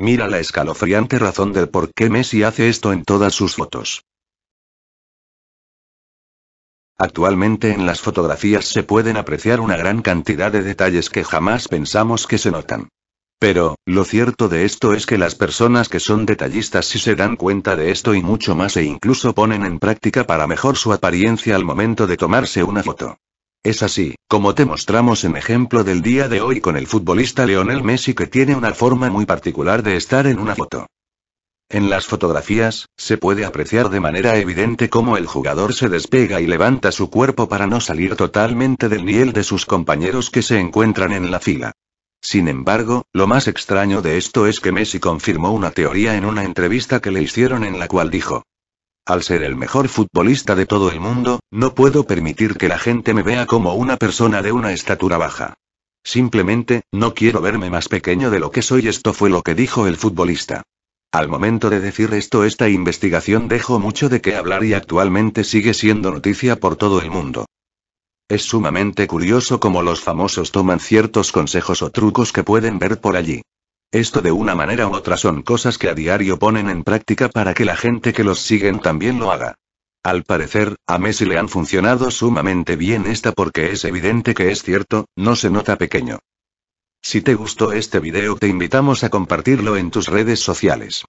Mira la escalofriante razón del por qué Messi hace esto en todas sus fotos. Actualmente en las fotografías se pueden apreciar una gran cantidad de detalles que jamás pensamos que se notan. Pero, lo cierto de esto es que las personas que son detallistas sí se dan cuenta de esto y mucho más e incluso ponen en práctica para mejor su apariencia al momento de tomarse una foto. Es así, como te mostramos en ejemplo del día de hoy con el futbolista Leonel Messi que tiene una forma muy particular de estar en una foto. En las fotografías, se puede apreciar de manera evidente cómo el jugador se despega y levanta su cuerpo para no salir totalmente del nivel de sus compañeros que se encuentran en la fila. Sin embargo, lo más extraño de esto es que Messi confirmó una teoría en una entrevista que le hicieron en la cual dijo, al ser el mejor futbolista de todo el mundo, no puedo permitir que la gente me vea como una persona de una estatura baja. Simplemente, no quiero verme más pequeño de lo que soy. Esto fue lo que dijo el futbolista. Al momento de decir esto, esta investigación dejó mucho de qué hablar y actualmente sigue siendo noticia por todo el mundo. Es sumamente curioso cómo los famosos toman ciertos consejos o trucos que pueden ver por allí. Esto de una manera u otra son cosas que a diario ponen en práctica para que la gente que los siguen también lo haga. Al parecer, a Messi le han funcionado sumamente bien esta porque es evidente que es cierto, no se nota pequeño. Si te gustó este video te invitamos a compartirlo en tus redes sociales.